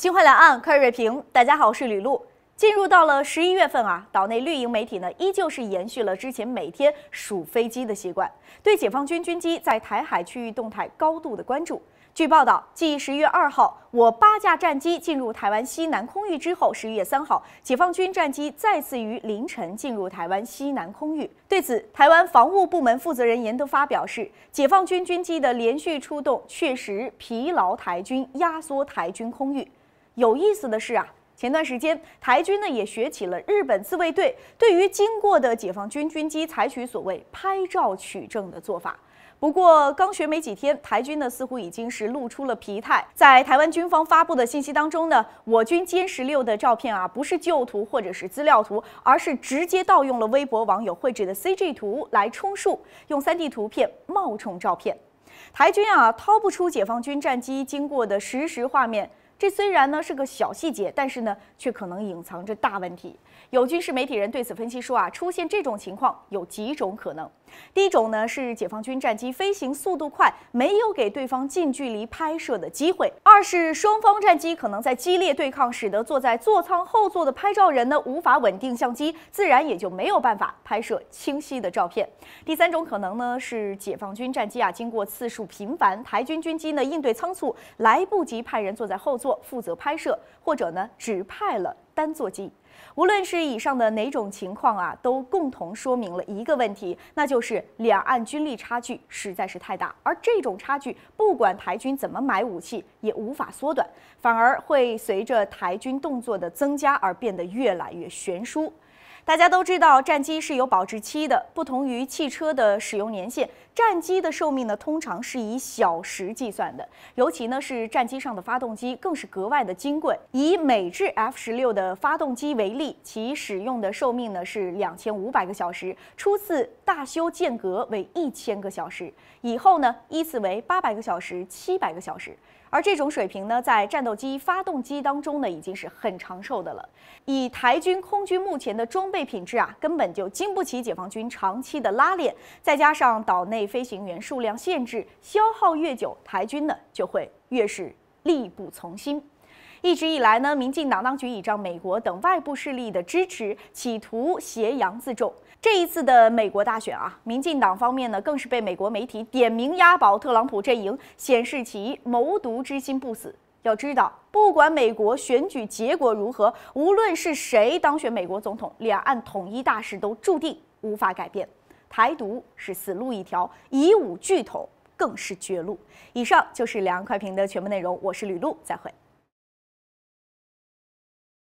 新华两岸快瑞评，大家好，我是吕璐。进入到了十一月份啊，岛内绿营媒体呢，依旧是延续了之前每天数飞机的习惯，对解放军军机在台海区域动态高度的关注。据报道，继十月二号我八架战机进入台湾西南空域之后，十一月三号解放军战机再次于凌晨进入台湾西南空域。对此，台湾防务部门负责人严德发表示，解放军军机的连续出动确实疲劳台军，压缩台军空域。有意思的是啊，前段时间台军呢也学起了日本自卫队，对于经过的解放军军机采取所谓拍照取证的做法。不过刚学没几天，台军呢似乎已经是露出了疲态。在台湾军方发布的信息当中呢，我军歼十六的照片啊，不是旧图或者是资料图，而是直接盗用了微博网友绘制的 CG 图来充数，用 3D 图片冒充照片。台军啊掏不出解放军战机经过的实时画面。这虽然呢是个小细节，但是呢却可能隐藏着大问题。有军事媒体人对此分析说啊，出现这种情况有几种可能。第一种呢是解放军战机飞行速度快，没有给对方近距离拍摄的机会；二是双方战机可能在激烈对抗，使得坐在座舱后座的拍照人呢无法稳定相机，自然也就没有办法拍摄清晰的照片。第三种可能呢是解放军战机啊经过次数频繁，台军军机呢应对仓促，来不及派人坐在后座。负责拍摄，或者呢，只派了单座机。无论是以上的哪种情况啊，都共同说明了一个问题，那就是两岸军力差距实在是太大，而这种差距，不管台军怎么买武器，也无法缩短，反而会随着台军动作的增加而变得越来越悬殊。大家都知道，战机是有保质期的，不同于汽车的使用年限，战机的寿命呢，通常是以小时计算的。尤其呢，是战机上的发动机更是格外的金贵。以美制 F 十六的发动机为例，其使用的寿命呢是两千五百个小时，初次大修间隔为一千个小时，以后呢依次为八百个小时、七百个小时。而这种水平呢，在战斗机发动机当中呢，已经是很长寿的了。以台军空军目前的中备品质啊，根本就经不起解放军长期的拉练，再加上岛内飞行员数量限制，消耗越久，台军呢就会越是力不从心。一直以来呢，民进党当局倚仗美国等外部势力的支持，企图挟洋自重。这一次的美国大选啊，民进党方面呢更是被美国媒体点名押宝特朗普阵营，显示其谋独之心不死。要知道，不管美国选举结果如何，无论是谁当选美国总统，两岸统一大势都注定无法改变。台独是死路一条，以武拒统更是绝路。以上就是《两岸快评》的全部内容，我是吕璐，再会。